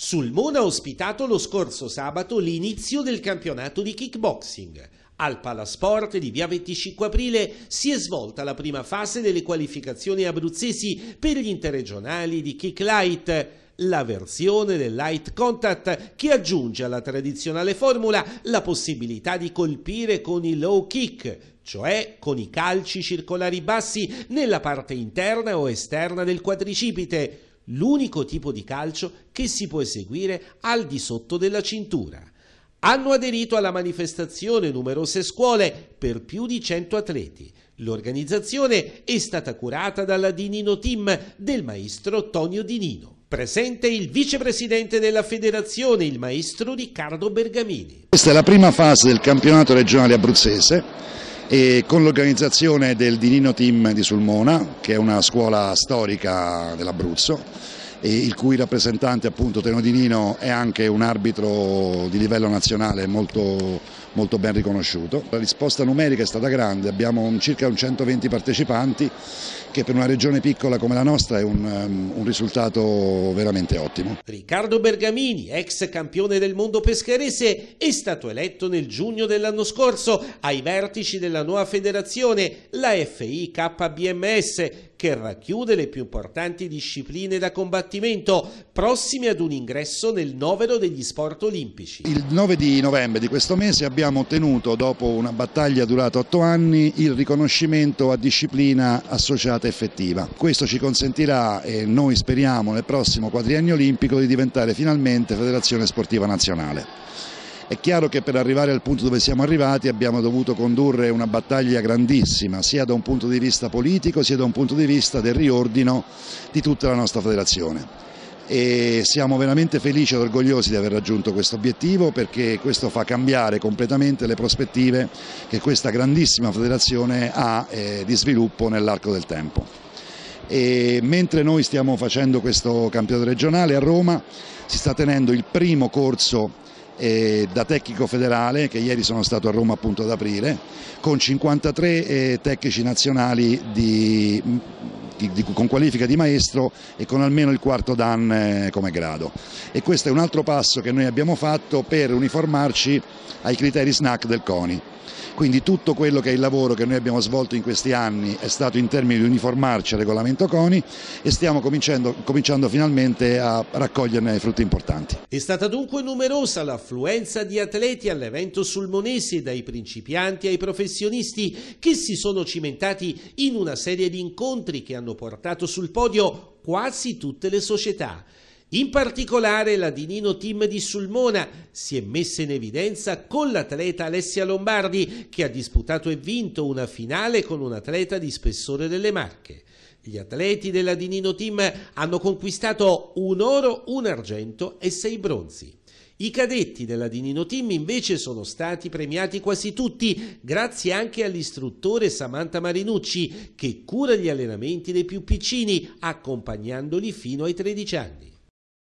Sulmona ha ospitato lo scorso sabato l'inizio del campionato di kickboxing. Al Palasport di via 25 aprile si è svolta la prima fase delle qualificazioni abruzzesi per gli interregionali di Kick Light, la versione del Light Contact che aggiunge alla tradizionale formula la possibilità di colpire con i low kick, cioè con i calci circolari bassi nella parte interna o esterna del quadricipite l'unico tipo di calcio che si può eseguire al di sotto della cintura. Hanno aderito alla manifestazione numerose scuole per più di 100 atleti. L'organizzazione è stata curata dalla Dinino Team del maestro Tonio Dinino. Presente il vicepresidente della federazione, il maestro Riccardo Bergamini. Questa è la prima fase del campionato regionale abruzzese e con l'organizzazione del Dinino Team di Sulmona, che è una scuola storica dell'Abruzzo, il cui rappresentante appunto Teno Dinino è anche un arbitro di livello nazionale molto, molto ben riconosciuto. La risposta numerica è stata grande, abbiamo un, circa un 120 partecipanti che per una regione piccola come la nostra è un, um, un risultato veramente ottimo. Riccardo Bergamini, ex campione del mondo pescherese, è stato eletto nel giugno dell'anno scorso ai vertici della nuova federazione, la FI KBMS, che racchiude le più importanti discipline da combattimento, prossime ad un ingresso nel novero degli sport olimpici. Il 9 di novembre di questo mese abbiamo abbiamo ottenuto dopo una battaglia durata otto anni il riconoscimento a disciplina associata effettiva. Questo ci consentirà e noi speriamo nel prossimo quadriennio olimpico di diventare finalmente federazione sportiva nazionale. È chiaro che per arrivare al punto dove siamo arrivati abbiamo dovuto condurre una battaglia grandissima, sia da un punto di vista politico, sia da un punto di vista del riordino di tutta la nostra federazione e siamo veramente felici e orgogliosi di aver raggiunto questo obiettivo perché questo fa cambiare completamente le prospettive che questa grandissima federazione ha eh, di sviluppo nell'arco del tempo. E mentre noi stiamo facendo questo campionato regionale a Roma si sta tenendo il primo corso eh, da tecnico federale che ieri sono stato a Roma appunto ad aprire con 53 eh, tecnici nazionali di di, di, con qualifica di maestro e con almeno il quarto dan eh, come grado. E questo è un altro passo che noi abbiamo fatto per uniformarci ai criteri SNAC del CONI. Quindi tutto quello che è il lavoro che noi abbiamo svolto in questi anni è stato in termini di uniformarci al regolamento CONI e stiamo cominciando, cominciando finalmente a raccoglierne i frutti importanti. È stata dunque numerosa l'affluenza di atleti all'evento sulmonese, dai principianti ai professionisti, che si sono cimentati in una serie di incontri che hanno portato sul podio quasi tutte le società. In particolare la Dinino Team di Sulmona si è messa in evidenza con l'atleta Alessia Lombardi che ha disputato e vinto una finale con un atleta di spessore delle Marche. Gli atleti della Dinino Team hanno conquistato un oro, un argento e sei bronzi. I cadetti della Dinino Team invece sono stati premiati quasi tutti, grazie anche all'istruttore Samantha Marinucci, che cura gli allenamenti dei più piccini, accompagnandoli fino ai 13 anni.